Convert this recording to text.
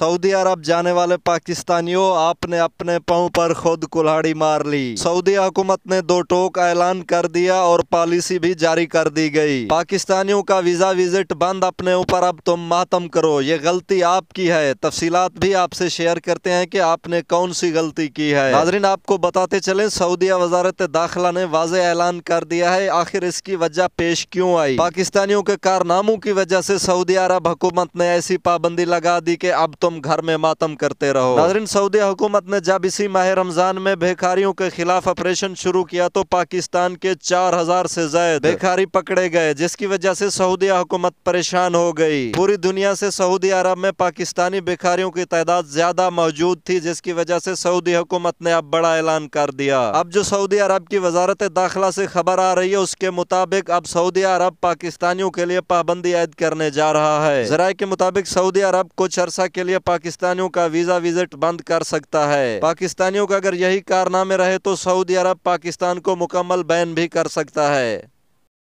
سعودی عرب جانے والے پاکستانیوں آپ نے اپنے پاؤں پر خود کلاڑی مار لی سعودی حکومت نے دو ٹوک اعلان کر دیا اور پالیسی بھی جاری کر دی گئی پاکستانیوں کا ویزا بند اپنے اوپر اب تم ماتم کرو یہ غلطی آپ کی ہے تفصیلات بھی آپ سے شیئر کرتے ہیں کہ آپ نے کون سی غلطی کی ہے ناظرین آپ کو بتاتے چلیں سعودیہ وزارت داخلہ نے واضح اعلان کر دیا ہے آخر اس کی وجہ پیش کیوں آئی پاکستانیوں کے کارناموں کی وجہ سے سعودی عرب حکومت نے ایسی پابندی لگا دی کہ اب تم تم گھر میں ماتم کرتے رہو ناظرین سعودی حکومت نے جب اسی ماہ رمضان میں بھیکاریوں کے خلاف آپریشن شروع کیا تو پاکستان کے چار ہزار سے زائد بھیکاری پکڑے گئے جس کی وجہ سے سعودی حکومت پریشان ہو گئی پوری دنیا سے سعودی عرب میں پاکستانی بھیکاریوں کی تعداد زیادہ موجود تھی جس کی وجہ سے سعودی حکومت نے اب بڑا اعلان کر دیا اب جو سعودی عرب کی وزارت داخلہ سے خبر آ رہی ہے اس کے مطابق اب سعودی عرب پاکستانیوں کے لیے پابندی عائد کرنے جا رہا ہے ذرائع کے مطابق سعودی عرب کچھ عرصہ کے لیے پاکستانیوں کا ویزا وزٹ بند کر سکتا ہے پاکستانیوں کا اگر یہی کارنامے رہے تو سعودی عرب پاکستان کو مکمل بین بھی کر سکتا ہے